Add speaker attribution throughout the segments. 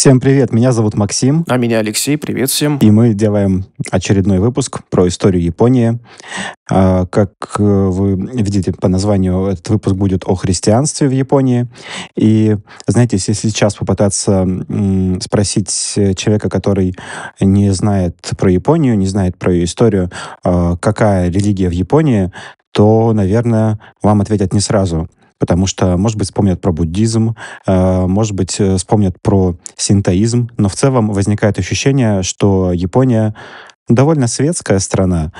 Speaker 1: Всем привет, меня зовут Максим. А меня Алексей, привет всем. И мы делаем очередной выпуск про историю Японии. А, как э, вы видите по названию, этот выпуск будет о христианстве в Японии. И, знаете, если сейчас попытаться спросить э, человека, который не знает про Японию, не знает про ее историю, а, какая религия в Японии, то, наверное, вам ответят не сразу потому что, может быть, вспомнят про буддизм, э, может быть, э, вспомнят про синтоизм, но в целом возникает ощущение, что Япония довольно светская страна.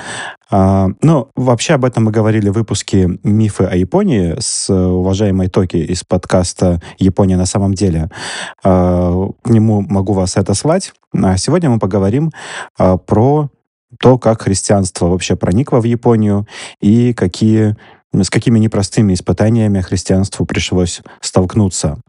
Speaker 1: А, но ну, вообще об этом мы говорили в выпуске «Мифы о Японии» с э, уважаемой Токи из подкаста «Япония на самом деле». А, к нему могу вас это слать. А сегодня мы поговорим а, про то, как христианство вообще проникло в Японию и какие с какими непростыми испытаниями христианству пришлось столкнуться.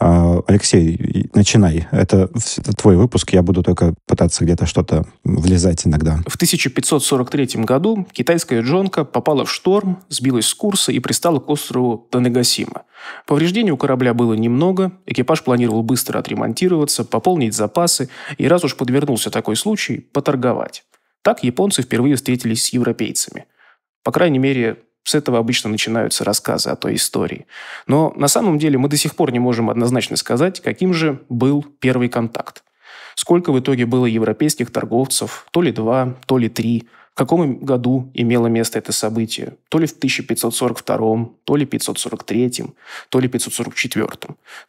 Speaker 1: А, Алексей, начинай. Это, это твой выпуск, я буду только пытаться где-то что-то влезать иногда.
Speaker 2: В 1543 году китайская джонка попала в шторм, сбилась с курса и пристала к острову Танегасима. Повреждений у корабля было немного, экипаж планировал быстро отремонтироваться, пополнить запасы и, раз уж подвернулся такой случай, поторговать. Так японцы впервые встретились с европейцами. По крайней мере, с этого обычно начинаются рассказы о той истории. Но на самом деле мы до сих пор не можем однозначно сказать, каким же был первый контакт. Сколько в итоге было европейских торговцев, то ли два, то ли три, в каком году имело место это событие, то ли в 1542, то ли 543, то ли 544.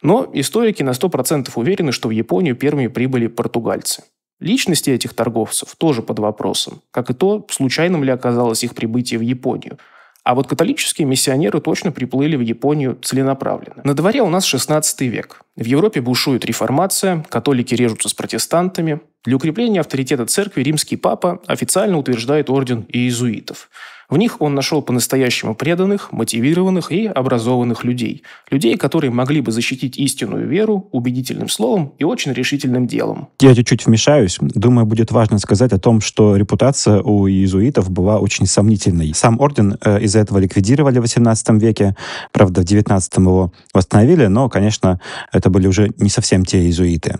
Speaker 2: Но историки на 100% уверены, что в Японию первыми прибыли португальцы. Личности этих торговцев тоже под вопросом, как и то, случайным ли оказалось их прибытие в Японию – а вот католические миссионеры точно приплыли в Японию целенаправленно. На дворе у нас 16 век. В Европе бушует реформация, католики режутся с протестантами. Для укрепления авторитета церкви римский папа официально утверждает орден иезуитов – в них он нашел по-настоящему преданных, мотивированных и образованных людей. Людей, которые могли бы защитить истинную веру убедительным словом и очень решительным делом.
Speaker 1: Я чуть-чуть вмешаюсь. Думаю, будет важно сказать о том, что репутация у иезуитов была очень сомнительной. Сам орден э, из-за этого ликвидировали в XVIII веке. Правда, в XIX его восстановили, но, конечно, это были уже не совсем те иезуиты.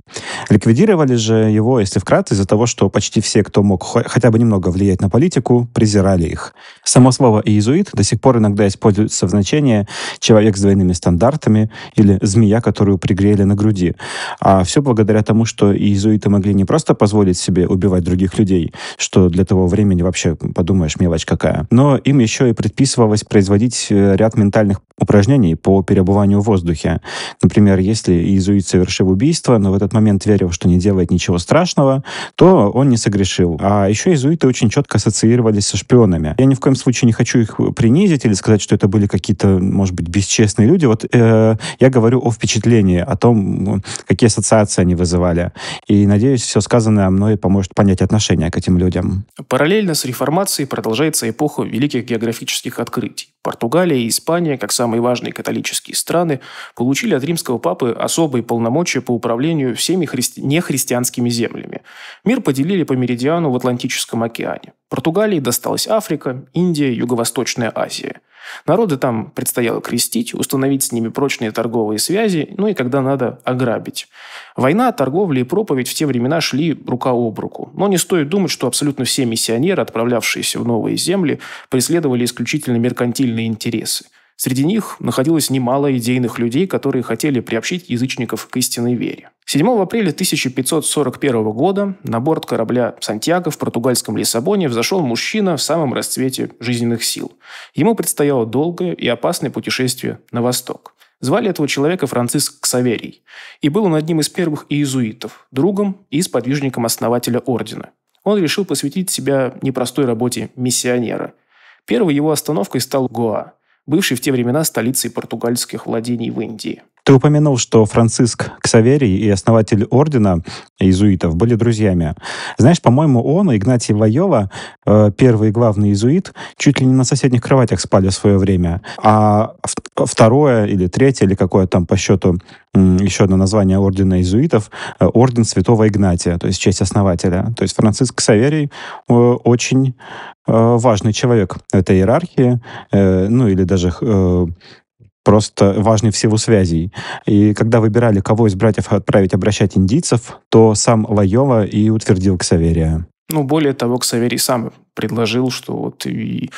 Speaker 1: Ликвидировали же его, если вкратце, из-за того, что почти все, кто мог хотя бы немного влиять на политику, презирали их. Само слово «иезуит» до сих пор иногда используется в значении «человек с двойными стандартами» или «змея, которую пригрели на груди». А все благодаря тому, что иезуиты могли не просто позволить себе убивать других людей, что для того времени вообще, подумаешь, мелочь какая, но им еще и предписывалось производить э, ряд ментальных упражнений по перебыванию в воздухе. Например, если иезуит совершил убийство, но в этот момент верил, что не делает ничего страшного, то он не согрешил. А еще иезуиты очень четко ассоциировались со шпионами. Я ни в коем коем случае не хочу их э, принизить или сказать, что это были какие-то, может быть, бесчестные люди. Вот э, я говорю о впечатлении, о том, какие ассоциации они вызывали. И, надеюсь, все сказанное мной поможет понять отношение к этим людям.
Speaker 2: Параллельно с реформацией продолжается эпоха великих географических открытий. Португалия и Испания, как самые важные католические страны, получили от римского папы особые полномочия по управлению всеми христи... нехристианскими землями. Мир поделили по меридиану в Атлантическом океане. Португалии досталась Африка, и Индия, Юго-Восточная Азия. Народы там предстояло крестить, установить с ними прочные торговые связи, ну и когда надо ограбить. Война, торговля и проповедь в те времена шли рука об руку. Но не стоит думать, что абсолютно все миссионеры, отправлявшиеся в новые земли, преследовали исключительно меркантильные интересы. Среди них находилось немало идейных людей, которые хотели приобщить язычников к истинной вере. 7 апреля 1541 года на борт корабля «Сантьяго» в португальском Лиссабоне взошел мужчина в самом расцвете жизненных сил. Ему предстояло долгое и опасное путешествие на восток. Звали этого человека Франциск Ксаверий, и был он одним из первых иезуитов, другом и сподвижником основателя ордена. Он решил посвятить себя непростой работе миссионера. Первой его остановкой стал Гоа – бывшей в те времена столицей португальских владений в Индии.
Speaker 1: Ты упомянул, что Франциск Ксаверий и основатель ордена иезуитов были друзьями. Знаешь, по-моему, он э, и Игнатий Лайова, первый главный иезуит, чуть ли не на соседних кроватях спали в свое время. А второе или третье, или какое там по счету еще одно название ордена иезуитов, э, орден святого Игнатия, то есть честь основателя. То есть Франциск Саверий э, очень э, важный человек этой иерархии, ну или даже просто важный в силу связей. И когда выбирали, кого из братьев отправить обращать индийцев, то сам Лайова и утвердил Ксаверия.
Speaker 2: Ну, более того, Ксаверий сам предложил, что вот и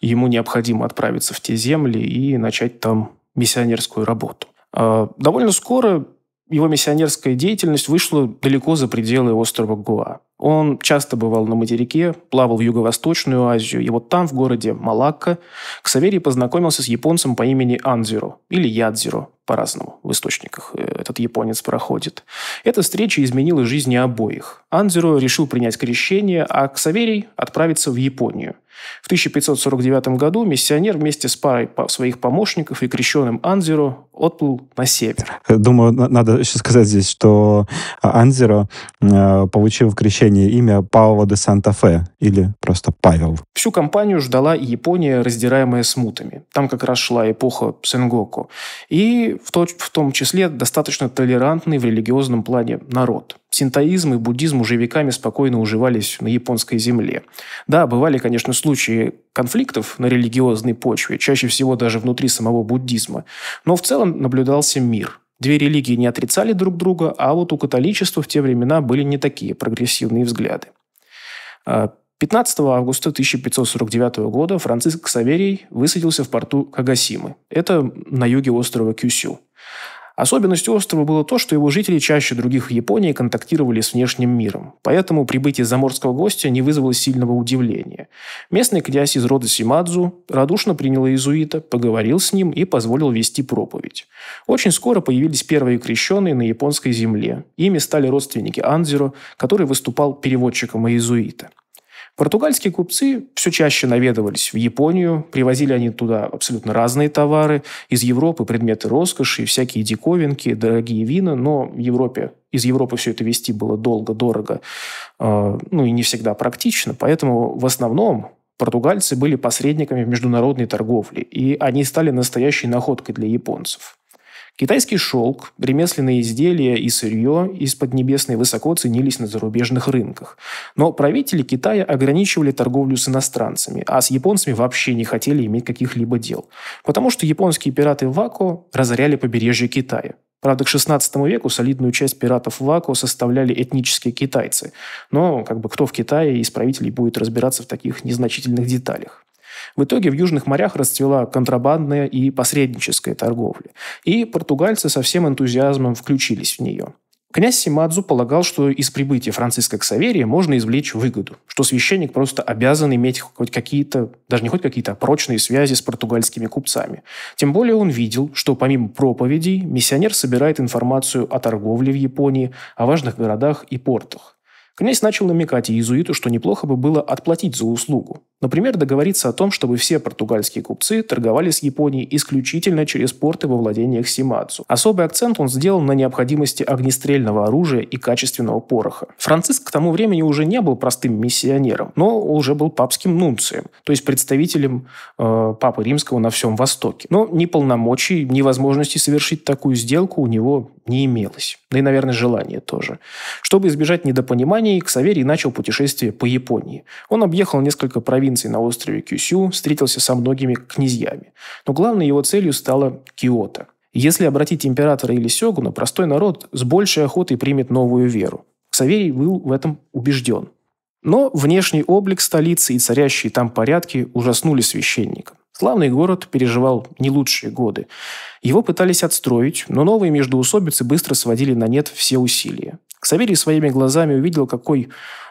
Speaker 2: ему необходимо отправиться в те земли и начать там миссионерскую работу. А, довольно скоро его миссионерская деятельность вышла далеко за пределы острова Гуа. Он часто бывал на материке, плавал в Юго-Восточную Азию, и вот там, в городе Малакка, Ксаверий познакомился с японцем по имени Анзеро или Ядзеро по-разному в источниках э, этот японец проходит. Эта встреча изменила жизни обоих. Анзеро решил принять крещение, а Ксаверий отправиться в Японию. В 1549 году миссионер вместе с парой своих помощников и крещенным Анзеро отплыл на север.
Speaker 1: Э, думаю, надо еще сказать здесь, что а, Анзеро э, получил в крещении имя Пауло де Санта-Фе или просто
Speaker 2: Павел. Всю компанию ждала Япония, раздираемая смутами. Там как раз шла эпоха Сенгоку. И в, то, в том числе достаточно толерантный в религиозном плане народ – Синтоизм и буддизм уже веками спокойно уживались на японской земле. Да, бывали, конечно, случаи конфликтов на религиозной почве, чаще всего даже внутри самого буддизма, но в целом наблюдался мир. Две религии не отрицали друг друга, а вот у католичества в те времена были не такие прогрессивные взгляды. 15 а, августа 1549 года Франциск Саверий высадился в порту Кагасимы. Это на юге острова Кюсю. Особенностью острова было то, что его жители чаще других в Японии контактировали с внешним миром, поэтому прибытие заморского гостя не вызвало сильного удивления. Местный князь из рода Симадзу радушно принял иезуита, поговорил с ним и позволил вести проповедь. Очень скоро появились первые крещенные на японской земле. Ими стали родственники Анзеро, который выступал переводчиком иезуита. Португальские купцы все чаще наведывались в Японию, привозили они туда абсолютно разные товары, из Европы предметы роскоши, всякие диковинки, дорогие вина, но в Европе из Европы все это вести было долго, дорого, э, ну и не всегда практично, поэтому в основном португальцы были посредниками в международной торговле, и они стали настоящей находкой для японцев. Китайский шелк, ремесленные изделия и сырье из Поднебесной высоко ценились на зарубежных рынках. Но правители Китая ограничивали торговлю с иностранцами, а с японцами вообще не хотели иметь каких-либо дел. Потому что японские пираты Вако разоряли побережье Китая. Правда, к XVI веку солидную часть пиратов Вако составляли этнические китайцы. Но как бы кто в Китае из правителей будет разбираться в таких незначительных деталях. В итоге в южных морях расцвела контрабандная и посредническая торговля, и португальцы со всем энтузиазмом включились в нее. Князь Симадзу полагал, что из прибытия Франциска к Саверии можно извлечь выгоду, что священник просто обязан иметь хоть какие-то, даже не хоть какие-то, а прочные связи с португальскими купцами. Тем более он видел, что помимо проповедей, миссионер собирает информацию о торговле в Японии, о важных городах и портах. Князь начал намекать иезуиту, что неплохо бы было отплатить за услугу. Например, договориться о том, чтобы все португальские купцы торговали с Японией исключительно через порты во владениях Симацу. Особый акцент он сделал на необходимости огнестрельного оружия и качественного пороха. Франциск к тому времени уже не был простым миссионером, но уже был папским нунцием, то есть представителем э, Папы Римского на всем Востоке. Но ни полномочий, ни возможности совершить такую сделку у него не имелось да ну и, наверное, желание тоже. Чтобы избежать недопониманий, Ксаверий начал путешествие по Японии. Он объехал несколько провинций на острове Кюсю, встретился со многими князьями. Но главной его целью стала Киото. Если обратить императора или сёгуна, простой народ с большей охотой примет новую веру. Ксаверий был в этом убежден. Но внешний облик столицы и царящие там порядки ужаснули священника. Славный город переживал не лучшие годы. Его пытались отстроить, но новые междуусобицы быстро сводили на нет все усилия. Ксаверий своими глазами увидел, какой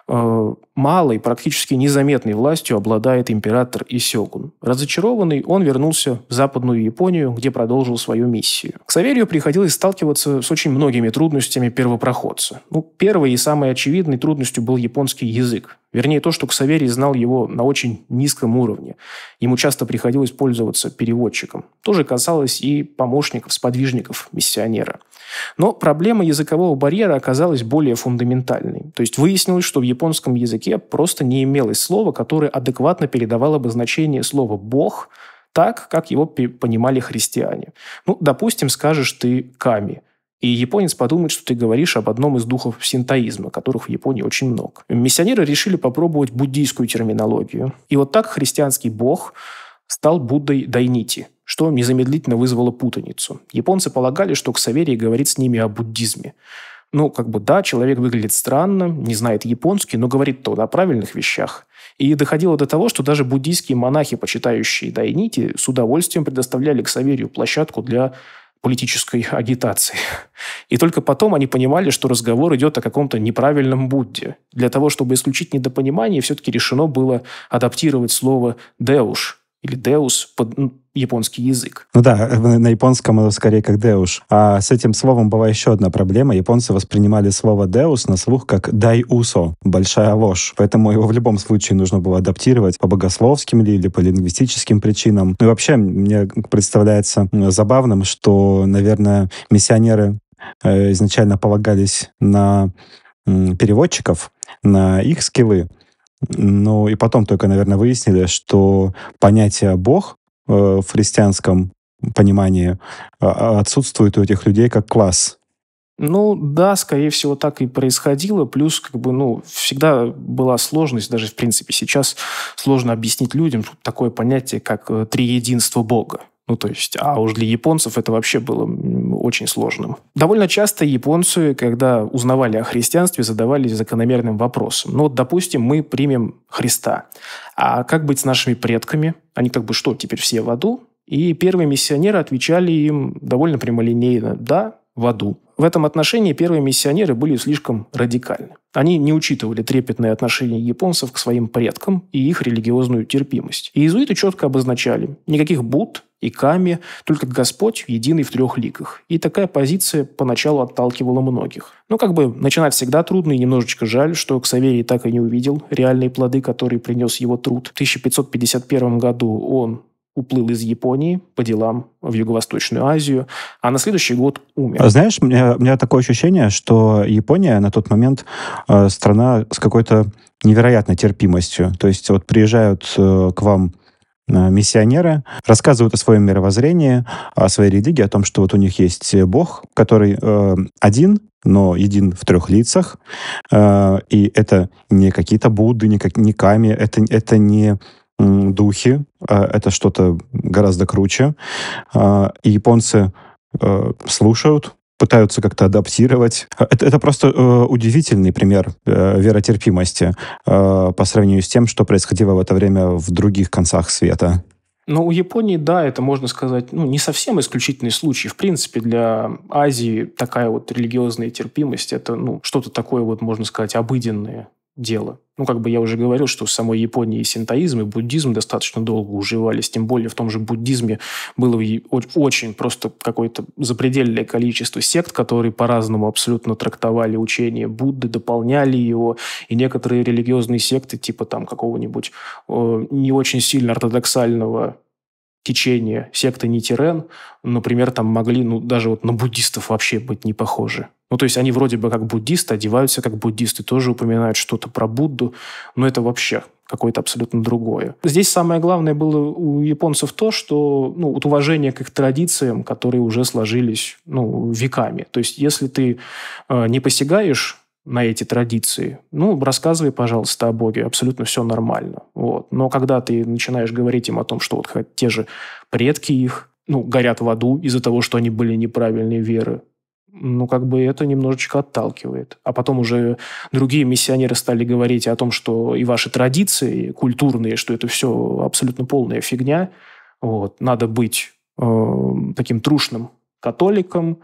Speaker 2: Э, малой, практически незаметной властью обладает император и сёгун. Разочарованный, он вернулся в Западную Японию, где продолжил свою миссию. К Саверию приходилось сталкиваться с очень многими трудностями первопроходца. Ну, первой и самой очевидной трудностью был японский язык. Вернее, то, что К Ксаверий знал его на очень низком уровне. Ему часто приходилось пользоваться переводчиком. Тоже касалось и помощников, сподвижников, миссионера. Но проблема языкового барьера оказалась более фундаментальной. То есть выяснилось, что в Японии японском языке просто не имелось слова, которое адекватно передавало бы значение слова «бог», так, как его понимали христиане. Ну, допустим, скажешь ты «ками», и японец подумает, что ты говоришь об одном из духов синтоизма, которых в Японии очень много. Миссионеры решили попробовать буддийскую терминологию. И вот так христианский бог стал Буддой Дайнити, что незамедлительно вызвало путаницу. Японцы полагали, что Ксаверий говорит с ними о буддизме. Ну, как бы да, человек выглядит странно, не знает японский, но говорит-то о правильных вещах. И доходило до того, что даже буддийские монахи, почитающие Дайнити, с удовольствием предоставляли к Саверию площадку для политической агитации. И только потом они понимали, что разговор идет о каком-то неправильном Будде. Для того, чтобы исключить недопонимание, все-таки решено было адаптировать слово «деуш», или Deus под ну, японский язык.
Speaker 1: Ну да, э, на японском оно скорее как Deus. А с этим словом была еще одна проблема. Японцы воспринимали слово Deus на слух как дай усо, большая ложь. Поэтому его в любом случае нужно было адаптировать по богословским ли или по лингвистическим причинам. Ну и вообще мне представляется забавным, что, наверное, миссионеры э, изначально полагались на переводчиков, на их скиллы, ну и потом только, наверное, выяснили, что понятие «бог» э, в христианском понимании а, а, отсутствует у этих людей как класс.
Speaker 2: Ну да, скорее всего, так и происходило. Плюс, как бы, ну, всегда была сложность, даже в принципе сейчас сложно объяснить людям такое понятие, как э, триединство Бога. Ну, то есть, а уж для японцев это вообще было очень сложным. Довольно часто японцы, когда узнавали о христианстве, задавались закономерным вопросом. Ну, вот, допустим, мы примем Христа. А как быть с нашими предками? Они как бы что, теперь все в аду? И первые миссионеры отвечали им довольно прямолинейно «да», в аду. В этом отношении первые миссионеры были слишком радикальны. Они не учитывали трепетное отношение японцев к своим предкам и их религиозную терпимость. иезуиты четко обозначали – никаких Буд и Ками, только Господь единый в трех ликах. И такая позиция поначалу отталкивала многих. Но как бы начинать всегда трудно и немножечко жаль, что Ксаверий так и не увидел реальные плоды, которые принес его труд. В 1551 году он уплыл из Японии по делам в Юго-Восточную Азию, а на следующий год умер. А знаешь,
Speaker 1: у меня, у меня такое ощущение, что Япония на тот момент э, страна с какой-то невероятной терпимостью. То есть вот приезжают э, к вам э, миссионеры, рассказывают о своем мировоззрении, о своей религии, о том, что вот у них есть Бог, который э, один, но един в трех лицах. Э, и это не какие-то Будды, не, как, не Ками, это, это не духи. А, это что-то гораздо круче. А, и японцы э, слушают, пытаются как-то адаптировать. А, это, это просто э, удивительный пример э, веротерпимости по сравнению с тем, что происходило в это время в других концах света.
Speaker 2: Но у Японии, да, это можно сказать, ну, не совсем исключительный случай. В принципе, для Азии такая вот религиозная терпимость – это ну, что-то такое, вот, можно сказать, обыденное дело. Ну, как бы я уже говорил, что в самой Японии синтоизм и буддизм достаточно долго уживались. Тем более в том же буддизме было очень просто какое-то запредельное количество сект, которые по-разному абсолютно трактовали учение Будды, дополняли его. И некоторые религиозные секты, типа там какого-нибудь э, не очень сильно ортодоксального Течение секты Нитирен, например, там могли, ну, даже вот на буддистов вообще быть не похожи. Ну, то есть они вроде бы как буддисты, одеваются как буддисты, тоже упоминают что-то про Будду, но это вообще какое-то абсолютно другое. Здесь самое главное было у японцев то, что ну, вот уважение к их традициям, которые уже сложились ну, веками. То есть если ты э, не посягаешь на эти традиции. Ну, рассказывай, пожалуйста, о Боге, абсолютно все нормально. Вот. Но когда ты начинаешь говорить им о том, что вот те же предки их, ну, горят в аду из-за того, что они были неправильной веры, ну, как бы это немножечко отталкивает. А потом уже другие миссионеры стали говорить о том, что и ваши традиции культурные, что это все абсолютно полная фигня. Вот. Надо быть э, таким трушным католиком,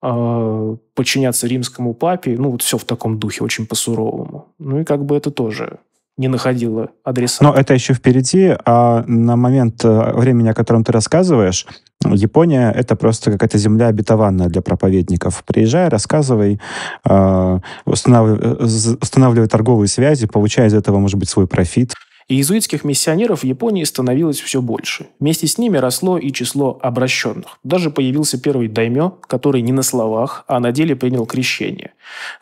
Speaker 2: а, подчиняться римскому папе, ну вот все в таком духе, очень по-суровому. Ну и как бы это тоже не находило адреса.
Speaker 1: Но это еще впереди, а на момент э, времени, о котором ты рассказываешь, Япония — это просто какая-то земля обетованная для проповедников. Приезжай, рассказывай, а, устанавливай, э, устанавливай торговые связи, получай из этого, может быть, свой профит.
Speaker 2: И иезуитских миссионеров в Японии становилось все больше. Вместе с ними росло и число обращенных. Даже появился первый даймё, который не на словах, а на деле принял крещение.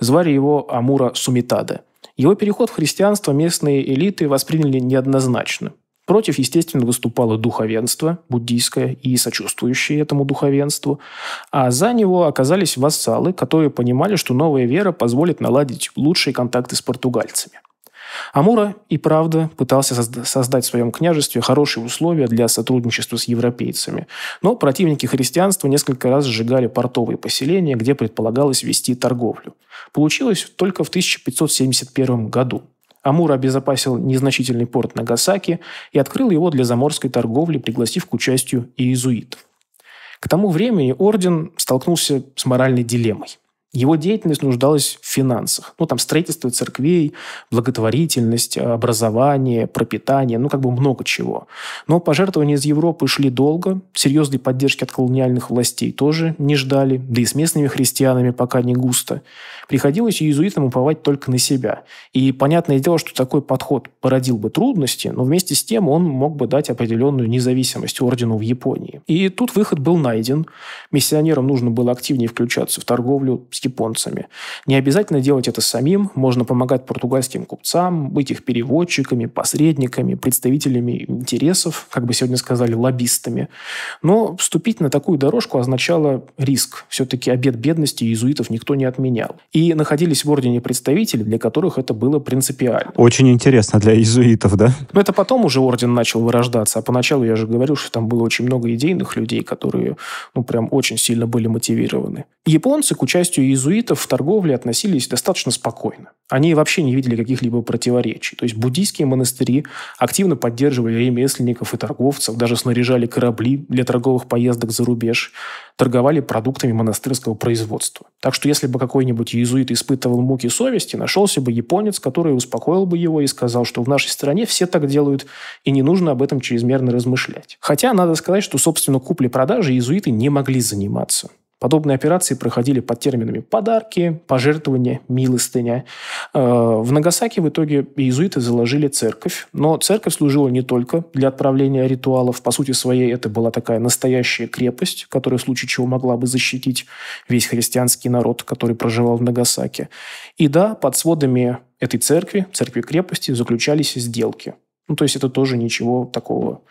Speaker 2: Звали его Амура Сумитада. Его переход в христианство местные элиты восприняли неоднозначно. Против, естественно, выступало духовенство, буддийское и сочувствующее этому духовенству, а за него оказались вассалы, которые понимали, что новая вера позволит наладить лучшие контакты с португальцами. Амура и правда пытался создать в своем княжестве хорошие условия для сотрудничества с европейцами, но противники христианства несколько раз сжигали портовые поселения, где предполагалось вести торговлю. Получилось только в 1571 году. Амур обезопасил незначительный порт Нагасаки и открыл его для заморской торговли, пригласив к участию иезуитов. К тому времени орден столкнулся с моральной дилеммой – его деятельность нуждалась в финансах. Ну, там строительство церквей, благотворительность, образование, пропитание, ну, как бы много чего. Но пожертвования из Европы шли долго, серьезной поддержки от колониальных властей тоже не ждали, да и с местными христианами пока не густо. Приходилось иезуитам уповать только на себя. И понятное дело, что такой подход породил бы трудности, но вместе с тем он мог бы дать определенную независимость ордену в Японии. И тут выход был найден. Миссионерам нужно было активнее включаться в торговлю с японцами. Не обязательно делать это самим, можно помогать португальским купцам, быть их переводчиками, посредниками, представителями интересов, как бы сегодня сказали, лоббистами. Но вступить на такую дорожку означало риск. Все-таки обед бедности иезуитов никто не отменял. И находились в ордене представители, для которых это было принципиально.
Speaker 1: Очень интересно для иезуитов, да?
Speaker 2: Но это потом уже орден начал вырождаться, а поначалу я же говорил, что там было очень много идейных людей, которые, ну, прям очень сильно были мотивированы. Японцы к участию иезуитов в торговле относились достаточно спокойно. Они вообще не видели каких-либо противоречий. То есть буддийские монастыри активно поддерживали ремесленников и торговцев, даже снаряжали корабли для торговых поездок за рубеж, торговали продуктами монастырского производства. Так что если бы какой-нибудь иезуит испытывал муки совести, нашелся бы японец, который успокоил бы его и сказал, что в нашей стране все так делают, и не нужно об этом чрезмерно размышлять. Хотя надо сказать, что, собственно, купли-продажи иезуиты не могли заниматься. Подобные операции проходили под терминами «подарки», «пожертвования», «милостыня». Э, в Нагасаки в итоге иезуиты заложили церковь, но церковь служила не только для отправления ритуалов. По сути своей, это была такая настоящая крепость, которая в случае чего могла бы защитить весь христианский народ, который проживал в Нагасаке. И да, под сводами этой церкви, церкви-крепости, заключались сделки – ну, то есть это тоже ничего такого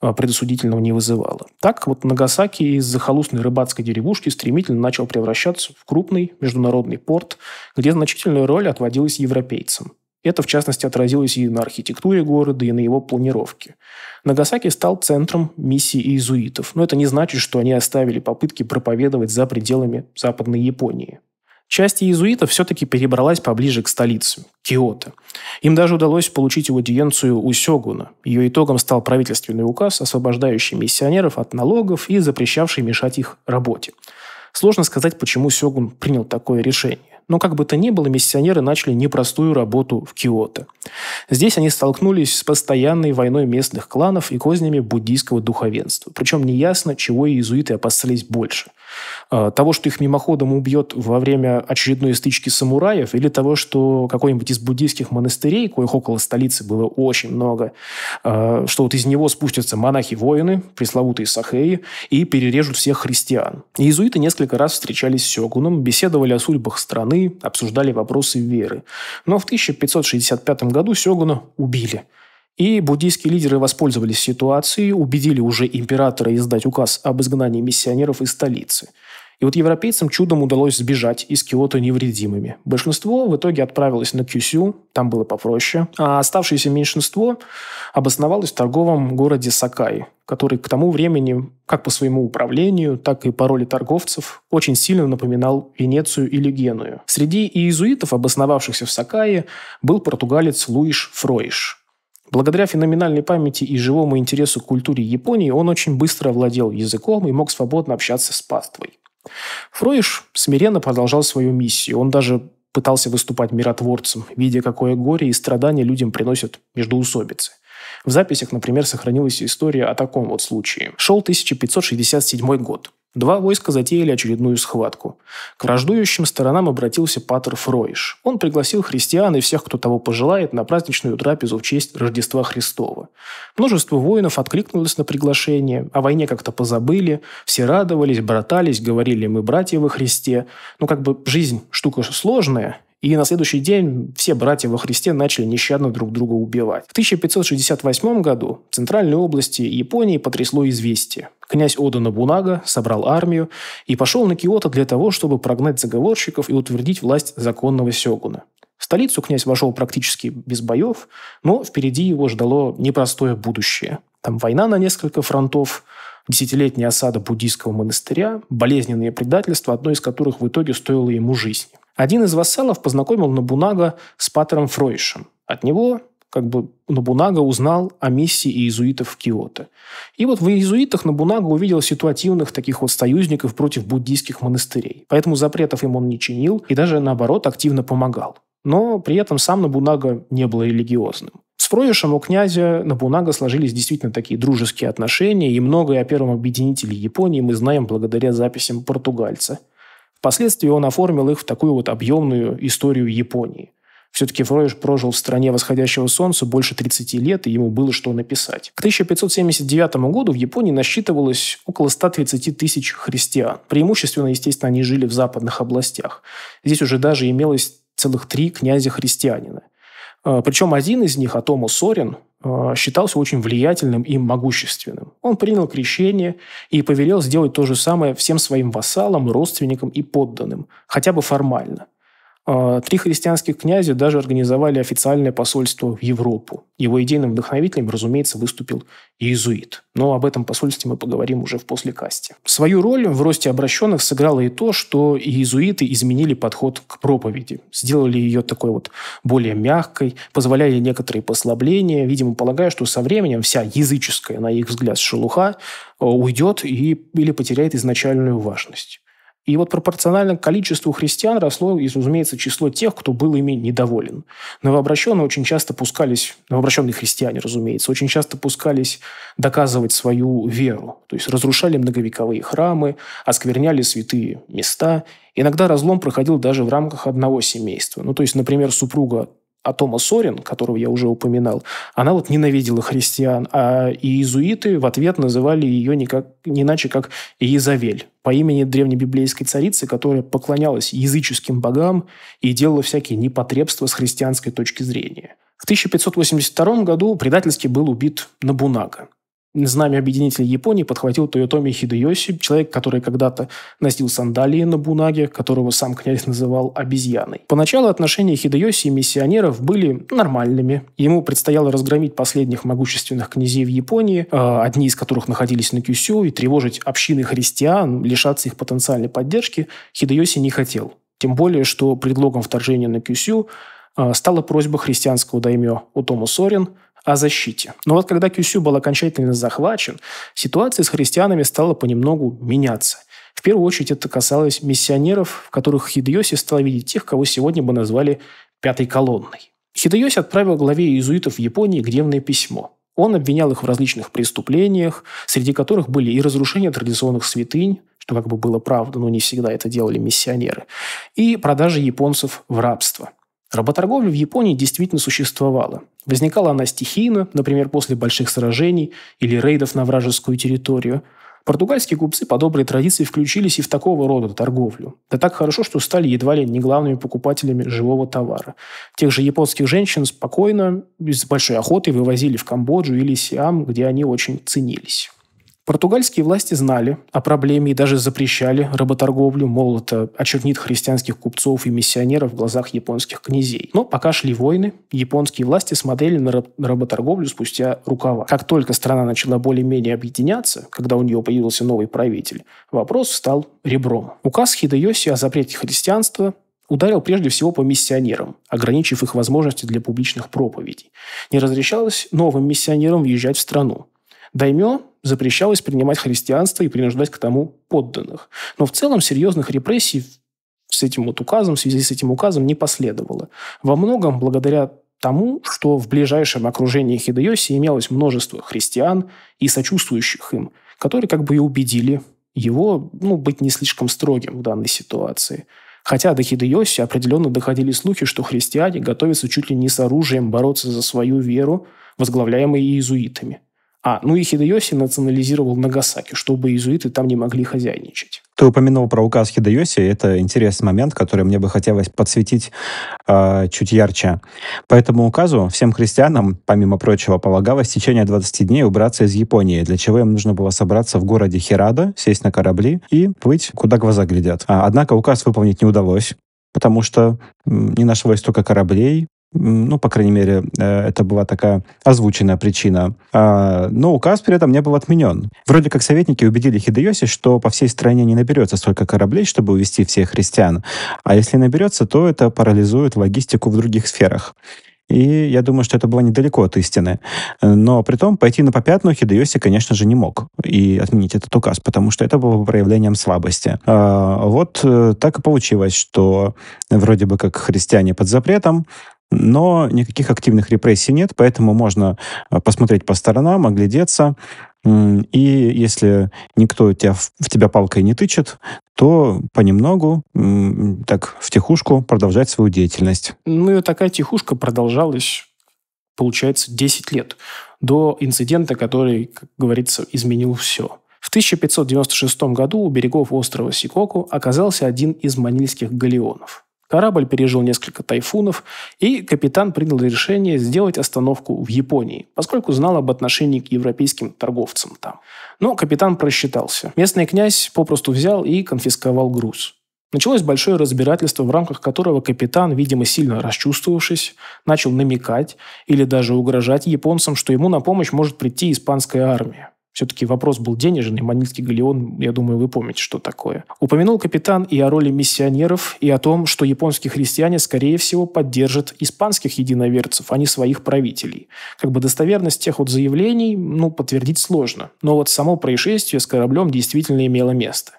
Speaker 2: а, предосудительного не вызывало. Так вот Нагасаки из захолустной рыбацкой деревушки стремительно начал превращаться в крупный международный порт, где значительную роль отводилась европейцам. Это, в частности, отразилось и на архитектуре города, и на его планировке. Нагасаки стал центром миссии иезуитов, но это не значит, что они оставили попытки проповедовать за пределами Западной Японии. Часть иезуитов все-таки перебралась поближе к столице – Киото. Им даже удалось получить аудиенцию у Сёгуна. Ее итогом стал правительственный указ, освобождающий миссионеров от налогов и запрещавший мешать их работе. Сложно сказать, почему Сёгун принял такое решение. Но как бы то ни было, миссионеры начали непростую работу в Киото. Здесь они столкнулись с постоянной войной местных кланов и кознями буддийского духовенства. Причем неясно, чего иезуиты опасались больше – а, того, что их мимоходом убьет во время очередной стычки самураев, или того, что какой-нибудь из буддийских монастырей, коих около столицы было очень много, а, что вот из него спустятся монахи-воины, пресловутые сахеи, и перережут всех христиан. Иезуиты несколько раз встречались с Сёгуном, беседовали о судьбах страны, обсуждали вопросы веры. Но в 1565 году Сёгуна убили – и буддийские лидеры воспользовались ситуацией, убедили уже императора издать указ об изгнании миссионеров из столицы. И вот европейцам чудом удалось сбежать из Киото невредимыми. Большинство в итоге отправилось на Кюсю, там было попроще, а оставшееся меньшинство обосновалось в торговом городе Сакай, который к тому времени как по своему управлению, так и по роли торговцев очень сильно напоминал Венецию или Геную. Среди иезуитов, обосновавшихся в Сакае, был португалец Луиш Фройш – Благодаря феноменальной памяти и живому интересу к культуре Японии он очень быстро овладел языком и мог свободно общаться с паствой. Фройш смиренно продолжал свою миссию. Он даже пытался выступать миротворцем, видя, какое горе и страдания людям приносят междуусобицы. В записях, например, сохранилась история о таком вот случае. Шел 1567 год. Два войска затеяли очередную схватку. К враждующим сторонам обратился Патер Фройш. Он пригласил христиан и всех, кто того пожелает, на праздничную трапезу в честь Рождества Христова. Множество воинов откликнулось на приглашение, о войне как-то позабыли, все радовались, братались, говорили «мы братья во Христе». Но ну, как бы жизнь штука сложная, и на следующий день все братья во Христе начали нещадно друг друга убивать. В 1568 году в центральной области Японии потрясло известие. Князь Ода Набунага собрал армию и пошел на Киото для того, чтобы прогнать заговорщиков и утвердить власть законного сёгуна. В столицу князь вошел практически без боев, но впереди его ждало непростое будущее. Там война на несколько фронтов, десятилетняя осада буддийского монастыря, болезненные предательства, одно из которых в итоге стоило ему жизни. Один из вассалов познакомил Набунага с Патером Фройшем. От него как бы Набунага узнал о миссии иезуитов в Киото. И вот в иезуитах Набунага увидел ситуативных таких вот союзников против буддийских монастырей. Поэтому запретов им он не чинил и даже, наоборот, активно помогал. Но при этом сам Набунага не был религиозным. С Фроишем у князя Набунага сложились действительно такие дружеские отношения, и многое о первом объединителе Японии мы знаем благодаря записям португальца – Впоследствии он оформил их в такую вот объемную историю Японии. Все-таки Фройш прожил в стране восходящего солнца больше 30 лет, и ему было что написать. К 1579 году в Японии насчитывалось около 130 тысяч христиан. Преимущественно, естественно, они жили в западных областях. Здесь уже даже имелось целых три князя-христианина. А, Причем один из них, Атомо Сорин, а, считался очень влиятельным и могущественным. Он принял крещение и повелел сделать то же самое всем своим вассалам, родственникам и подданным, хотя бы формально. А, три христианских князя даже организовали официальное посольство в Европу. Его идейным вдохновителем, разумеется, выступил иезуит. Но об этом посольстве мы поговорим уже в послекасте. Свою роль в росте обращенных сыграло и то, что иезуиты изменили подход к проповеди. Сделали ее такой вот более мягкой, позволяли некоторые послабления, видимо, полагая, что со временем вся языческая, на их взгляд, шелуха а, уйдет и, или потеряет изначальную важность. И вот пропорционально количеству христиан росло, разумеется, число тех, кто был ими недоволен. Новообращенные очень часто пускались, новообращенные христиане, разумеется, очень часто пускались доказывать свою веру. То есть разрушали многовековые храмы, оскверняли святые места. Иногда разлом проходил даже в рамках одного семейства. Ну, то есть, например, супруга а Сорин, которого я уже упоминал, она вот ненавидела христиан, а иезуиты в ответ называли ее никак, не иначе как Иезавель по имени древнебиблейской царицы, которая поклонялась языческим богам и делала всякие непотребства с христианской точки зрения. В 1582 году предательски был убит Набунага. Знамя объединителя Японии подхватил Тойотоми Хидеоси, человек, который когда-то носил сандалии на Бунаге, которого сам князь называл обезьяной. Поначалу отношения Хидеоси и миссионеров были нормальными. Ему предстояло разгромить последних могущественных князей в Японии, а, одни из которых находились на Кюсю, и тревожить общины христиан, лишаться их потенциальной поддержки Хидеоси не хотел. Тем более, что предлогом вторжения на Кюсю а, стала просьба христианского даймё Утому Сорин – о защите. Но вот когда Кюсю был окончательно захвачен, ситуация с христианами стала понемногу меняться. В первую очередь это касалось миссионеров, в которых Хидеоси стал видеть тех, кого сегодня бы назвали «пятой колонной». Хидеоси отправил главе иезуитов в Японии гневное письмо. Он обвинял их в различных преступлениях, среди которых были и разрушение традиционных святынь, что как бы было правда, но не всегда это делали миссионеры, и продажа японцев в рабство – Работорговля в Японии действительно существовала. Возникала она стихийно, например, после больших сражений или рейдов на вражескую территорию. Португальские купцы по доброй традиции включились и в такого рода торговлю. Да так хорошо, что стали едва ли не главными покупателями живого товара. Тех же японских женщин спокойно, без большой охоты вывозили в Камбоджу или Сиам, где они очень ценились. Португальские власти знали о проблеме и даже запрещали работорговлю, мол, это очернит христианских купцов и миссионеров в глазах японских князей. Но пока шли войны, японские власти смотрели на работорговлю спустя рукава. Как только страна начала более-менее объединяться, когда у нее появился новый правитель, вопрос стал ребром. Указ Хидеоси о запрете христианства ударил прежде всего по миссионерам, ограничив их возможности для публичных проповедей. Не разрешалось новым миссионерам въезжать в страну. Даймё запрещалось принимать христианство и принуждать к тому подданных. Но в целом серьезных репрессий с этим вот указом, в связи с этим указом не последовало. Во многом благодаря тому, что в ближайшем окружении Хидеоси имелось множество христиан и сочувствующих им, которые как бы и убедили его ну, быть не слишком строгим в данной ситуации. Хотя до Хидеоси определенно доходили слухи, что христиане готовятся чуть ли не с оружием бороться за свою веру, возглавляемые иезуитами – а, ну и Хидэйоси национализировал Нагасаки, чтобы иезуиты там не могли
Speaker 1: хозяйничать. Ты упомянул про указ Хидэйоси, это интересный момент, который мне бы хотелось подсветить э, чуть ярче. По этому указу всем христианам, помимо прочего, полагалось в течение 20 дней убраться из Японии, для чего им нужно было собраться в городе Хирада, сесть на корабли и плыть, куда глаза глядят. А, однако указ выполнить не удалось, потому что не нашлось столько кораблей, ну, по крайней мере, э, это была такая озвученная причина. А, но указ при этом не был отменен. Вроде как советники убедили Хидеоси, что по всей стране не наберется столько кораблей, чтобы увезти всех христиан. А если наберется, то это парализует логистику в других сферах. И я думаю, что это было недалеко от истины. Но при том пойти на попятную Хидеоси, конечно же, не мог и отменить этот указ, потому что это было проявлением слабости. А, вот э, так и получилось, что вроде бы как христиане под запретом, но никаких активных репрессий нет, поэтому можно э, посмотреть по сторонам, оглядеться. И если никто тебя, в тебя палкой не тычет, то понемногу, так, в тихушку продолжать свою деятельность.
Speaker 2: Ну и такая тихушка продолжалась, получается, 10 лет до инцидента, который, как говорится, изменил все. В 1596 году у берегов острова Сикоку оказался один из манильских галеонов. Корабль пережил несколько тайфунов, и капитан принял решение сделать остановку в Японии, поскольку знал об отношении к европейским торговцам там. Но капитан просчитался. Местный князь попросту взял и конфисковал груз. Началось большое разбирательство, в рамках которого капитан, видимо, сильно расчувствовавшись, начал намекать или даже угрожать японцам, что ему на помощь может прийти испанская армия. Все-таки вопрос был денежный. Манильский галеон, я думаю, вы помните, что такое. Упомянул капитан и о роли миссионеров, и о том, что японские христиане, скорее всего, поддержат испанских единоверцев, а не своих правителей. Как бы достоверность тех вот заявлений, ну, подтвердить сложно. Но вот само происшествие с кораблем действительно имело место.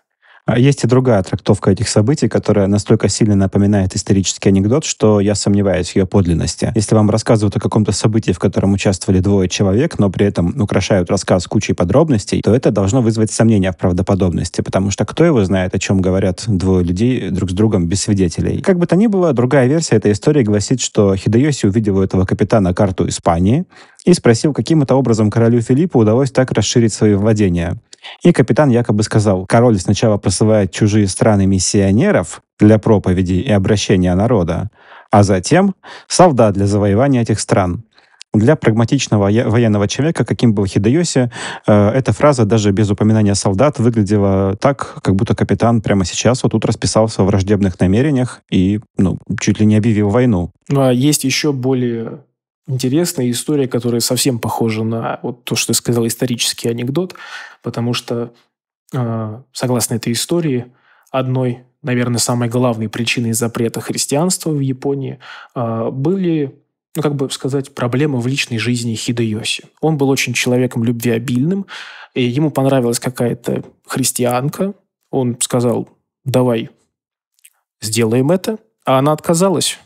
Speaker 1: А есть и другая трактовка этих событий, которая настолько сильно напоминает исторический анекдот, что я сомневаюсь в ее подлинности. Если вам рассказывают о каком-то событии, в котором участвовали двое человек, но при этом украшают рассказ кучей подробностей, то это должно вызвать сомнения в правдоподобности, потому что кто его знает, о чем говорят двое людей друг с другом без свидетелей. Как бы то ни было, другая версия этой истории гласит, что Хидайоси увидел у этого капитана карту Испании и спросил, каким это образом королю Филиппу удалось так расширить свои владения. И капитан якобы сказал, король сначала посылает чужие страны миссионеров для проповеди и обращения народа, а затем солдат для завоевания этих стран. Для прагматичного военного человека, каким был Хидайоси, э, эта фраза даже без упоминания солдат выглядела так, как будто капитан прямо сейчас вот тут расписался в враждебных намерениях и ну, чуть ли не объявил войну.
Speaker 2: Ну, а есть еще более интересная история, которая совсем похожа на вот то, что я сказал, исторический анекдот, потому что, а, согласно этой истории, одной, наверное, самой главной причиной запрета христианства в Японии а, были ну, как бы сказать, проблемы в личной жизни Хидеоси. Он был очень человеком любвеобильным, и ему понравилась какая-то христианка. Он сказал, давай, сделаем это. А она отказалась.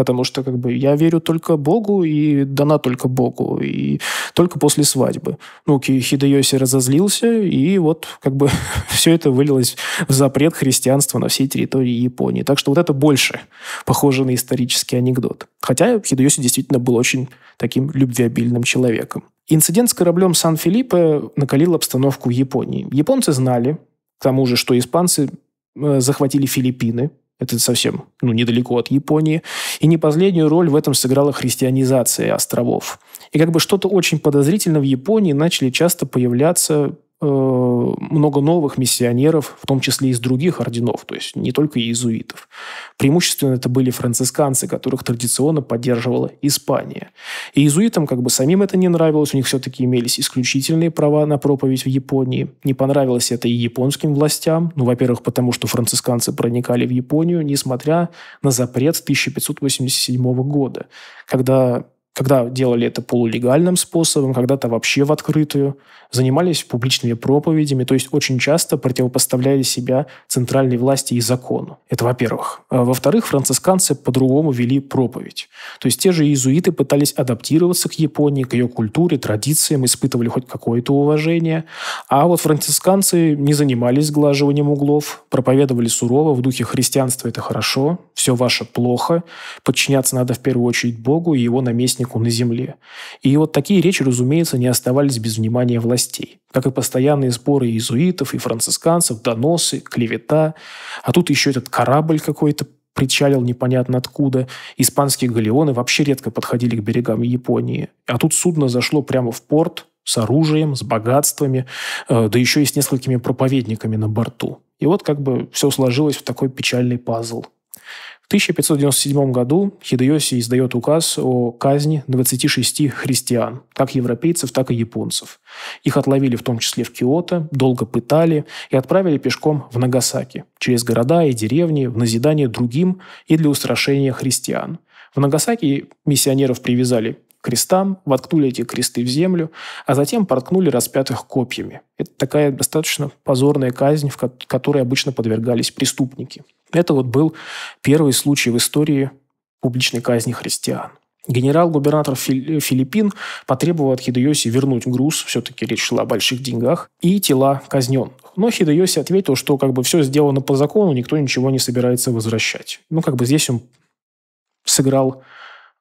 Speaker 2: Потому что как бы я верю только Богу и дана только Богу. И только после свадьбы. Ну, Хидеоси разозлился, и вот как бы все это вылилось в запрет христианства на всей территории Японии. Так что вот это больше похоже на исторический анекдот. Хотя Хидеоси действительно был очень таким любвеобильным человеком. Инцидент с кораблем Сан-Филиппе накалил обстановку в Японии. Японцы знали, к тому же, что испанцы э, захватили Филиппины, это совсем ну, недалеко от Японии. И не последнюю роль в этом сыграла христианизация островов. И как бы что-то очень подозрительно в Японии начали часто появляться Э, много новых миссионеров, в том числе из других орденов, то есть не только иезуитов. Преимущественно это были францисканцы, которых традиционно поддерживала Испания. И иезуитам как бы самим это не нравилось, у них все-таки имелись исключительные права на проповедь в Японии. Не понравилось это и японским властям, ну, во-первых, потому что францисканцы проникали в Японию, несмотря на запрет 1587 года, когда когда делали это полулегальным способом, когда-то вообще в открытую, занимались публичными проповедями, то есть очень часто противопоставляли себя центральной власти и закону. Это во-первых. А во-вторых, францисканцы по-другому вели проповедь. То есть те же иезуиты пытались адаптироваться к Японии, к ее культуре, традициям, испытывали хоть какое-то уважение. А вот францисканцы не занимались сглаживанием углов, проповедовали сурово, в духе христианства это хорошо, все ваше плохо, подчиняться надо в первую очередь Богу и его наместнику человеку на земле. И вот такие речи, разумеется, не оставались без внимания властей. Как и постоянные споры иезуитов и францисканцев, доносы, клевета. А тут еще этот корабль какой-то причалил непонятно откуда. Испанские галеоны вообще редко подходили к берегам Японии. А тут судно зашло прямо в порт с оружием, с богатствами, э, да еще и с несколькими проповедниками на борту. И вот как бы все сложилось в такой печальный пазл. 1597 году Хидеоси издает указ о казни 26 христиан, как европейцев, так и японцев. Их отловили в том числе в Киото, долго пытали и отправили пешком в Нагасаки, через города и деревни, в назидание другим и для устрашения христиан. В Нагасаки миссионеров привязали крестам, воткнули эти кресты в землю, а затем проткнули распятых копьями. Это такая достаточно позорная казнь, в которой обычно подвергались преступники – это вот был первый случай в истории публичной казни христиан. Генерал-губернатор Филиппин потребовал от Хидеоси вернуть груз, все-таки речь шла о больших деньгах, и тела казненных. Но Хидеоси ответил, что как бы все сделано по закону, никто ничего не собирается возвращать. Ну, как бы здесь он сыграл,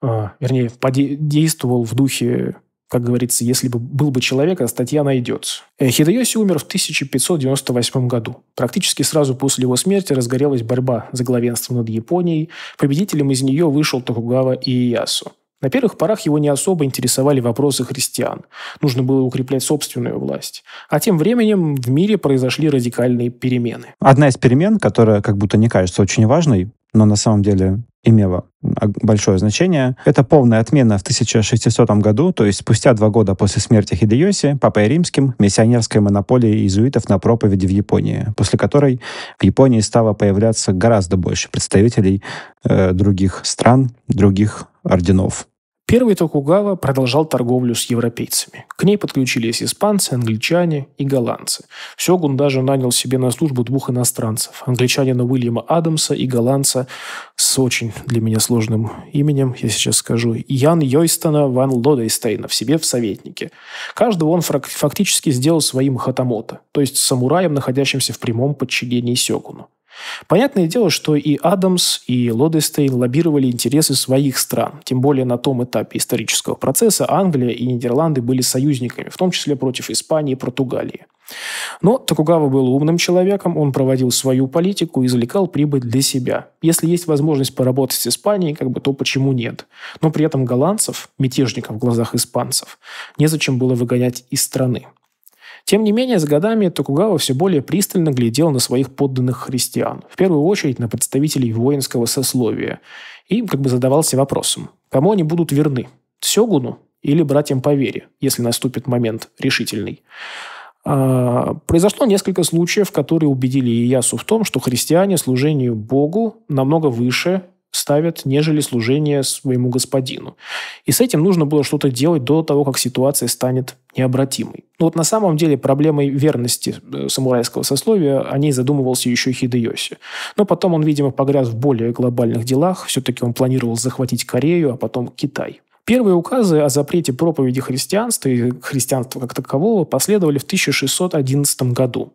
Speaker 2: э, вернее, действовал в духе как говорится, если бы был бы человек, а статья найдется. Э, Хидэёси умер в 1598 году. Практически сразу после его смерти разгорелась борьба за главенство над Японией. Победителем из нее вышел Токугава Иеясу. На первых порах его не особо интересовали вопросы христиан. Нужно было укреплять собственную власть. А тем временем в мире произошли радикальные перемены.
Speaker 1: Одна из перемен, которая как будто не кажется очень важной, но на самом деле имело большое значение. Это полная отмена в 1600 году, то есть спустя два года после смерти Хидеоси, Папой Римским, миссионерской монополии иезуитов на проповеди в Японии, после которой в Японии стало появляться гораздо больше представителей э, других стран, других орденов.
Speaker 2: Первый Токугава продолжал торговлю с европейцами. К ней подключились испанцы, англичане и голландцы. Сёгун даже нанял себе на службу двух иностранцев – англичанина Уильяма Адамса и голландца с очень для меня сложным именем, я сейчас скажу, Ян Йойстона ван Лодейстейна в себе в советнике. Каждого он фактически сделал своим хатамото, то есть самураем, находящимся в прямом подчинении Сёгуну. Понятное дело, что и Адамс, и Лодестейн лоббировали интересы своих стран. Тем более на том этапе исторического процесса Англия и Нидерланды были союзниками, в том числе против Испании и Португалии. Но Токугава был умным человеком, он проводил свою политику и извлекал прибыль для себя. Если есть возможность поработать с Испанией, как бы то почему нет? Но при этом голландцев, мятежников в глазах испанцев, незачем было выгонять из страны. Тем не менее, с годами Токугава все более пристально глядел на своих подданных христиан, в первую очередь на представителей воинского сословия, и как бы задавался вопросом, кому они будут верны – Сёгуну или братьям по вере, если наступит момент решительный. А, произошло несколько случаев, которые убедили Иясу в том, что христиане служению Богу намного выше ставят, нежели служение своему господину. И с этим нужно было что-то делать до того, как ситуация станет необратимой. Но ну вот на самом деле проблемой верности э, самурайского сословия о ней задумывался еще Хидеоси. Но потом он, видимо, погряз в более глобальных делах. Все-таки он планировал захватить Корею, а потом Китай. Первые указы о запрете проповеди христианства и христианства как такового последовали в 1611 году.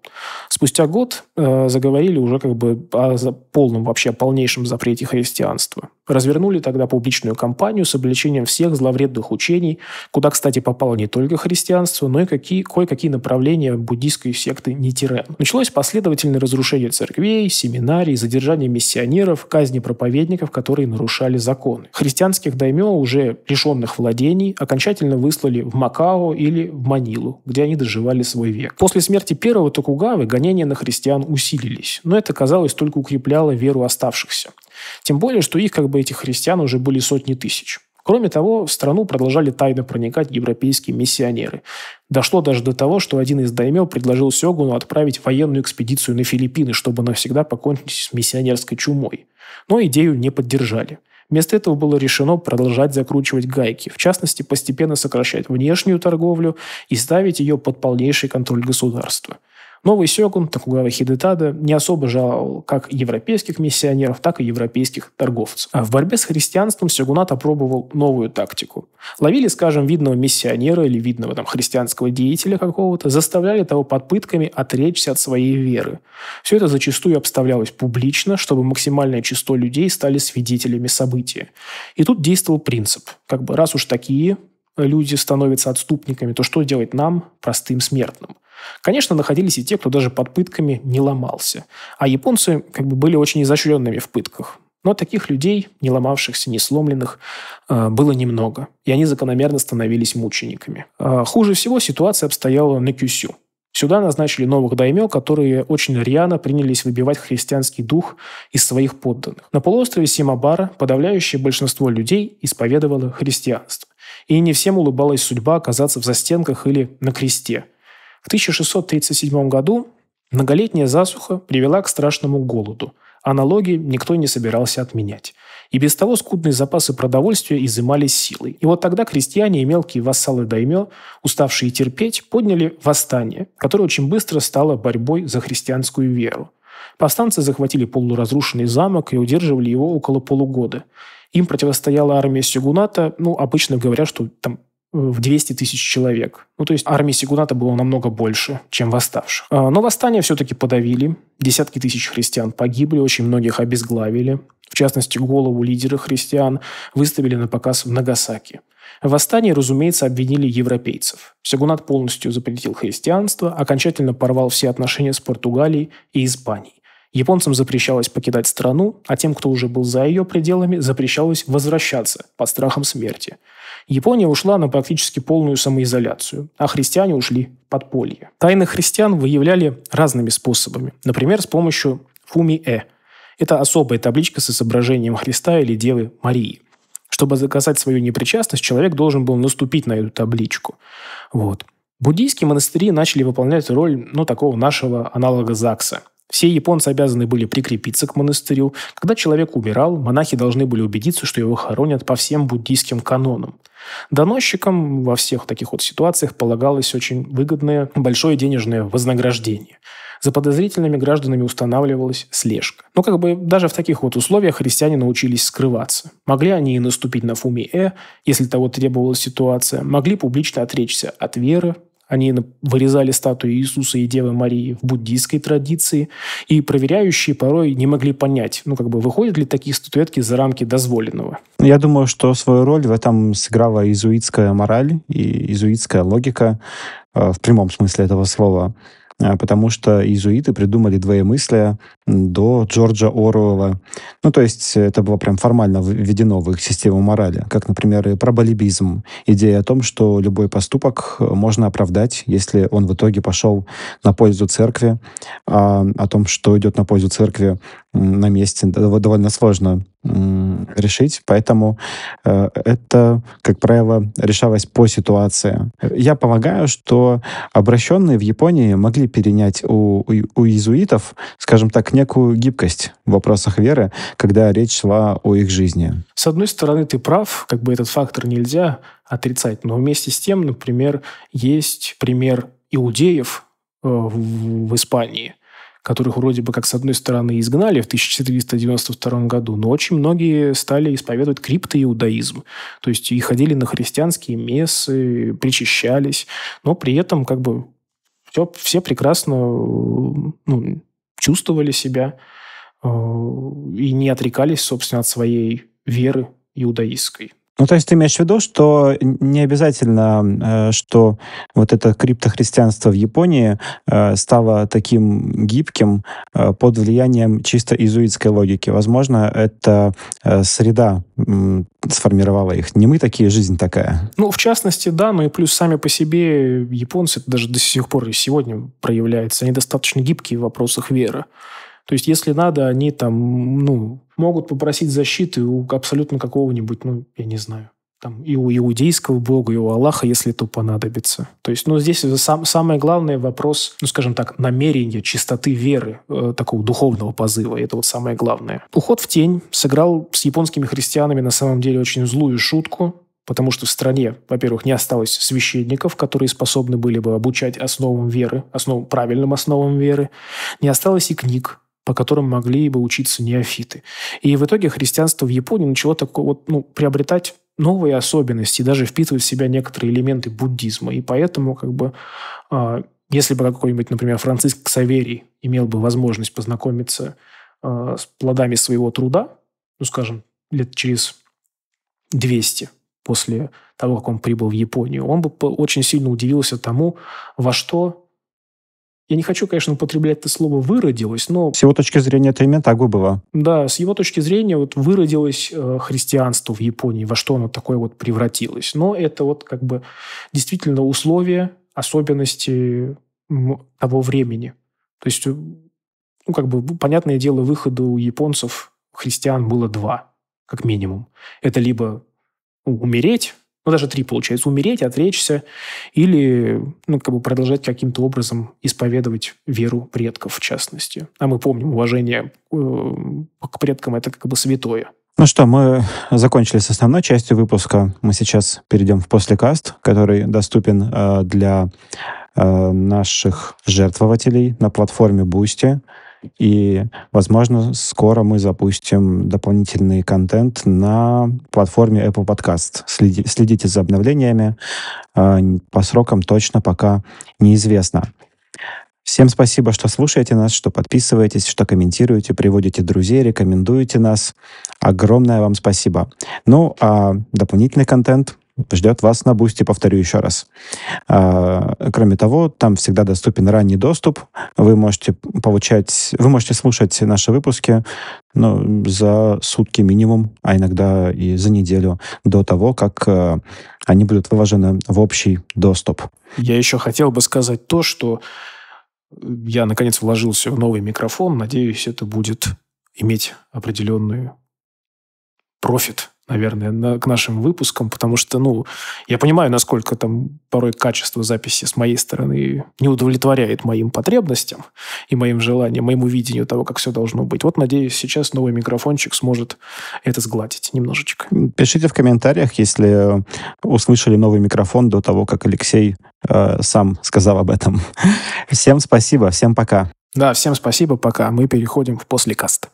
Speaker 2: Спустя год э, заговорили уже как бы о полном, вообще о полнейшем запрете христианства. Развернули тогда публичную кампанию с обличением всех зловредных учений, куда, кстати, попало не только христианство, но и какие, кое-какие направления буддийской секты Нитирен. Началось последовательное разрушение церквей, семинарий, задержание миссионеров, казни проповедников, которые нарушали законы. Христианских даймё уже лишь лишенных владений, окончательно выслали в Макао или в Манилу, где они доживали свой век. После смерти первого Токугавы гонения на христиан усилились, но это, казалось, только укрепляло веру оставшихся. Тем более, что их, как бы этих христиан, уже были сотни тысяч. Кроме того, в страну продолжали тайно проникать европейские миссионеры. Дошло даже до того, что один из даймё предложил Сёгуну отправить военную экспедицию на Филиппины, чтобы навсегда покончить с миссионерской чумой. Но идею не поддержали – Вместо этого было решено продолжать закручивать гайки, в частности, постепенно сокращать внешнюю торговлю и ставить ее под полнейший контроль государства – Новый Сёгун Токугава Хидетада не особо жаловал как европейских миссионеров, так и европейских торговцев. А в борьбе с христианством Сёгунат опробовал новую тактику. Ловили, скажем, видного миссионера или видного там, христианского деятеля какого-то, заставляли того под пытками отречься от своей веры. Все это зачастую обставлялось публично, чтобы максимальное число людей стали свидетелями события. И тут действовал принцип. Как бы раз уж такие люди становятся отступниками, то что делать нам, простым смертным? Конечно, находились и те, кто даже под пытками не ломался. А японцы как бы были очень изощренными в пытках. Но таких людей, не ломавшихся, не сломленных, э, было немного. И они закономерно становились мучениками. А хуже всего ситуация обстояла на Кюсю. Сюда назначили новых даймё, которые очень рьяно принялись выбивать христианский дух из своих подданных. На полуострове Симабара подавляющее большинство людей исповедовало христианство. И не всем улыбалась судьба оказаться в застенках или на кресте – в 1637 году многолетняя засуха привела к страшному голоду. Аналоги никто не собирался отменять. И без того скудные запасы продовольствия изымались силой. И вот тогда крестьяне и мелкие вассалы даймё, уставшие терпеть, подняли восстание, которое очень быстро стало борьбой за христианскую веру. Повстанцы захватили полуразрушенный замок и удерживали его около полугода. Им противостояла армия Сюгуната, ну, обычно говорят, что там в 200 тысяч человек. Ну, то есть армии Сигуната было намного больше, чем восставших. А, но восстание все-таки подавили. Десятки тысяч христиан погибли, очень многих обезглавили. В частности, голову лидера христиан выставили на показ в Нагасаки. В восстании, разумеется, обвинили европейцев. Сигунат полностью запретил христианство, окончательно порвал все отношения с Португалией и Испанией. Японцам запрещалось покидать страну, а тем, кто уже был за ее пределами, запрещалось возвращаться под страхом смерти. Япония ушла на практически полную самоизоляцию, а христиане ушли в подполье. Тайны христиан выявляли разными способами, например, с помощью фуми-э. Это особая табличка с изображением Христа или Девы Марии. Чтобы заказать свою непричастность, человек должен был наступить на эту табличку. Вот. Буддийские монастыри начали выполнять роль, ну, такого нашего аналога ЗАГСа – все японцы обязаны были прикрепиться к монастырю. Когда человек умирал, монахи должны были убедиться, что его хоронят по всем буддийским канонам. Доносчикам во всех таких вот ситуациях полагалось очень выгодное большое денежное вознаграждение. За подозрительными гражданами устанавливалась слежка. Но как бы даже в таких вот условиях христиане научились скрываться. Могли они и наступить на фумиэ, если того требовала ситуация, могли публично отречься от веры, они вырезали статуи Иисуса и Девы Марии в буддийской традиции, и проверяющие порой не могли понять, ну, как бы, выходят ли такие статуэтки за рамки дозволенного.
Speaker 1: Я думаю, что свою роль в этом сыграла изуитская мораль и изуитская логика э, в прямом смысле этого слова. А, потому что иезуиты придумали двоемыслие до Джорджа Оруэлла. Ну, то есть э, это было прям формально введено в их систему морали, как, например, и проболибизм. Идея о том, что любой поступок э, можно оправдать, если он в итоге пошел на пользу церкви, а о том, что идет на пользу церкви на месте, довольно сложно решить, поэтому э, это, как правило, решалось по ситуации. Я полагаю, что обращенные в Японии могли перенять у, у, у иезуитов, скажем так, некую гибкость в вопросах веры, когда речь шла о их жизни. С одной
Speaker 2: стороны, ты прав, как бы этот фактор нельзя отрицать, но вместе с тем, например, есть пример иудеев э, в, в Испании – которых вроде бы как с одной стороны изгнали в 1492 году, но очень многие стали исповедовать криптоиудаизм. То есть и ходили на христианские мессы, причащались, но при этом как бы все, все прекрасно ну, чувствовали себя э, и не отрекались, собственно, от своей веры иудаистской.
Speaker 1: Ну, то есть ты имеешь в виду, что не обязательно, э, что вот это криптохристианство в Японии э, стало таким гибким э, под влиянием чисто изуитской логики. Возможно, это среда сформировала их. Не мы такие, жизнь такая.
Speaker 2: Ну, в частности, да, ну и плюс сами по себе японцы, это даже до сих пор и сегодня проявляется, они достаточно гибкие в вопросах веры. То есть, если надо, они там, ну, могут попросить защиты у абсолютно какого-нибудь, ну, я не знаю, там, и у иудейского бога, и у Аллаха, если то понадобится. То есть, ну, здесь сам, самое главное вопрос, ну, скажем так, намерения, чистоты веры, э, такого духовного позыва. Это вот самое главное. Уход в тень сыграл с японскими христианами на самом деле очень злую шутку, потому что в стране, во-первых, не осталось священников, которые способны были бы обучать основам веры, основ, правильным основам веры, не осталось и книг, по которым могли бы учиться неофиты. И в итоге христианство в Японии начало такое вот, ну, приобретать новые особенности, даже впитывать в себя некоторые элементы буддизма. И поэтому, как бы, а, если бы какой-нибудь, например, Франциск Ксаверий имел бы возможность познакомиться а, с плодами своего труда, ну, скажем, лет через 200 после того, как он прибыл в Японию, он бы очень сильно удивился тому, во что я не хочу, конечно, употреблять это слово «выродилось», но... С
Speaker 1: его точки зрения это имя так было.
Speaker 2: Да, с его точки зрения вот выродилось э, христианство в Японии, во что оно такое вот превратилось. Но это вот как бы действительно условия, особенности того времени. То есть, э, ну, как бы, понятное дело, выхода у японцев христиан было два, как минимум. Это либо умереть, ну, даже три, получается, умереть, отречься или, ну, как бы продолжать каким-то образом исповедовать веру предков, в частности. А мы помним, уважение э, к предкам – это как бы святое.
Speaker 1: Ну что, мы закончили с основной частью выпуска. Мы сейчас перейдем в послекаст, который доступен э, для э, наших жертвователей на платформе Бусти. И, возможно, скоро мы запустим дополнительный контент на платформе Apple Podcast. Следи, следите за обновлениями. А, по срокам точно пока неизвестно. Всем спасибо, что слушаете нас, что подписываетесь, что комментируете, приводите друзей, рекомендуете нас. Огромное вам спасибо. Ну, а дополнительный контент ждет вас на бусте, повторю еще раз. А, кроме того, там всегда доступен ранний доступ. Вы можете получать, вы можете слушать наши выпуски ну, за сутки минимум, а иногда и за неделю до того, как э, они будут выложены в общий доступ.
Speaker 2: Я еще хотел бы сказать то, что э, я, наконец, вложился в новый микрофон. Надеюсь, это будет иметь определенную профит наверное, на, к нашим выпускам, потому что, ну, я понимаю, насколько там порой качество записи с моей стороны не удовлетворяет моим потребностям и моим желаниям, моему видению того, как все должно быть. Вот, надеюсь, сейчас новый микрофончик сможет это сгладить немножечко.
Speaker 1: Пишите в комментариях, если услышали новый микрофон до того, как Алексей э, сам сказал об этом. Всем спасибо, всем пока.
Speaker 2: Да, всем спасибо, пока. Мы переходим в послекаст.